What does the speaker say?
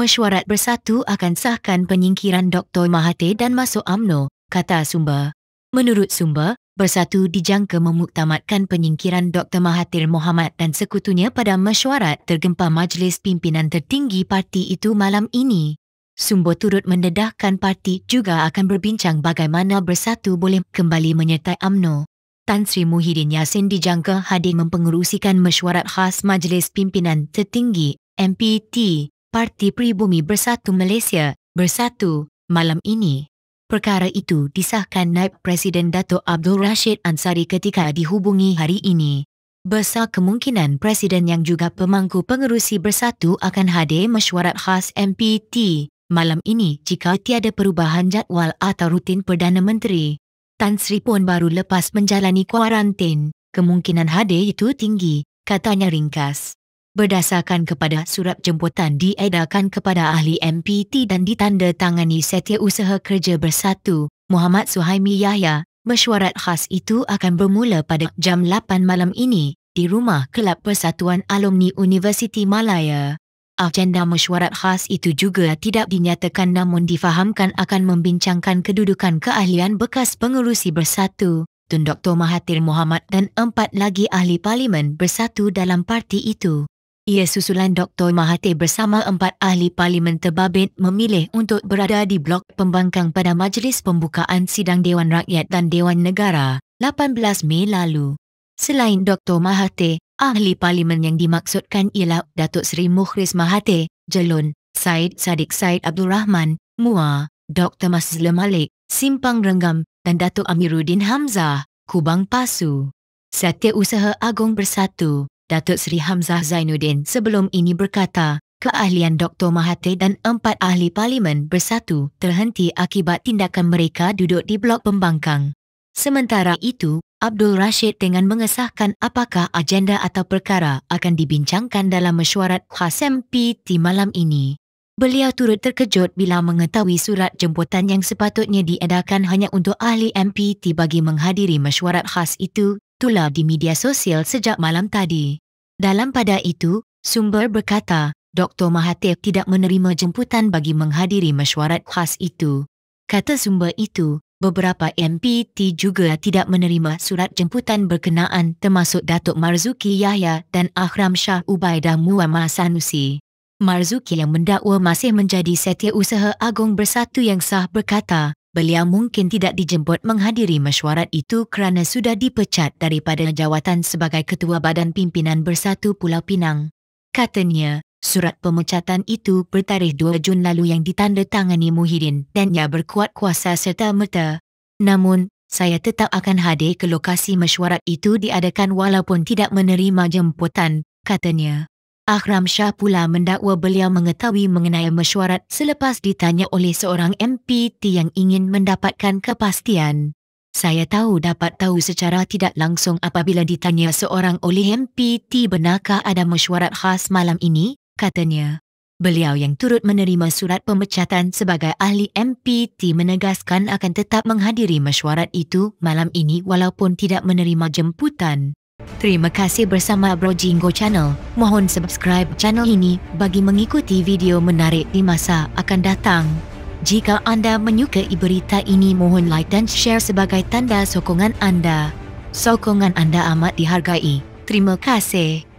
Mesyuarat Bersatu akan sahkan penyingkiran Dr. Mahathir dan masuk AMNO, kata Sumba. Menurut Sumba, Bersatu dijangka memuktamadkan penyingkiran Dr. Mahathir Mohamad dan sekutunya pada mesyuarat tergempa Majlis Pimpinan Tertinggi parti itu malam ini. Sumba turut mendedahkan parti juga akan berbincang bagaimana Bersatu boleh kembali menyertai AMNO. Tan Sri Muhyiddin Yassin dijangka hadir mempengerusikan mesyuarat khas Majlis Pimpinan Tertinggi MPT Parti Pribumi Bersatu Malaysia Bersatu malam ini. Perkara itu disahkan Naib Presiden Dato Abdul Rashid Ansari ketika dihubungi hari ini. Besar kemungkinan Presiden yang juga pemangku pengerusi bersatu akan hadir mesyuarat khas MPT malam ini jika tiada perubahan jadual atau rutin Perdana Menteri. Tan Sri pun baru lepas menjalani kuarantin, kemungkinan hadir itu tinggi, katanya ringkas. Berdasarkan kepada surat jemputan diedarkan kepada ahli MPT dan tangani Setiausaha Kerja Bersatu, Muhammad Suhaimi Yahya, mesyuarat khas itu akan bermula pada jam 8 malam ini di rumah Kelab Persatuan Alumni Universiti Malaya. Agenda mesyuarat khas itu juga tidak dinyatakan namun difahamkan akan membincangkan kedudukan keahlian bekas pengurusi bersatu, Tun Dr. Mahathir Mohamad dan empat lagi ahli parlimen bersatu dalam parti itu. Ia susulan Dr. Mahathir bersama empat ahli Parlimen Terbabit memilih untuk berada di blok pembangkang pada Majlis Pembukaan Sidang Dewan Rakyat dan Dewan Negara 18 Mei lalu. Selain Dr. Mahathir, ahli Parlimen yang dimaksudkan ialah Datuk Seri Mukhris Mahathir, Jelun, Said Sadiq Said Abdul Rahman, Mua, Dr. Masjidla Malik, Simpang Renggam dan Datuk Amiruddin Hamzah, Kubang Pasu. Setiausaha Agong Bersatu, Datuk Seri Hamzah Zainuddin sebelum ini berkata, keahlian Dr. Mahathir dan empat ahli parlimen bersatu terhenti akibat tindakan mereka duduk di blok pembangkang. Sementara itu, Abdul Rashid dengan mengesahkan apakah agenda atau perkara akan dibincangkan dalam mesyuarat khas MPT malam ini. Beliau turut terkejut bila mengetahui surat jemputan yang sepatutnya diedarkan hanya untuk ahli MPT bagi menghadiri mesyuarat khas itu tular di media sosial sejak malam tadi. Dalam pada itu, sumber berkata, Dr. Mahathir tidak menerima jemputan bagi menghadiri mesyuarat khas itu. Kata sumber itu, beberapa MPT juga tidak menerima surat jemputan berkenaan termasuk Datuk Marzuki Yahya dan Akhram Shah Ubaidah Muammar Sanusi. Marzuki yang mendakwa masih menjadi setiausaha agung bersatu yang sah berkata, Beliau mungkin tidak dijemput menghadiri mesyuarat itu kerana sudah dipecat daripada jawatan sebagai Ketua Badan Pimpinan Bersatu Pulau Pinang. Katanya, surat pemecatan itu bertarikh 2 Jun lalu yang ditandatangani Muhyiddin dan ia berkuat kuasa serta merta. Namun, saya tetap akan hadir ke lokasi mesyuarat itu diadakan walaupun tidak menerima jemputan, katanya. Akram Shah pula mendakwa beliau mengetahui mengenai mesyuarat selepas ditanya oleh seorang MPT yang ingin mendapatkan kepastian. Saya tahu dapat tahu secara tidak langsung apabila ditanya seorang oleh MPT benarkah ada mesyuarat khas malam ini, katanya. Beliau yang turut menerima surat pemecatan sebagai ahli MPT menegaskan akan tetap menghadiri mesyuarat itu malam ini walaupun tidak menerima jemputan. Terima kasih bersama Bro Jingo Channel. Mohon subscribe channel ini bagi mengikuti video menarik di masa akan datang. Jika anda menyukai berita ini, mohon like dan share sebagai tanda sokongan anda. Sokongan anda amat dihargai. Terima kasih.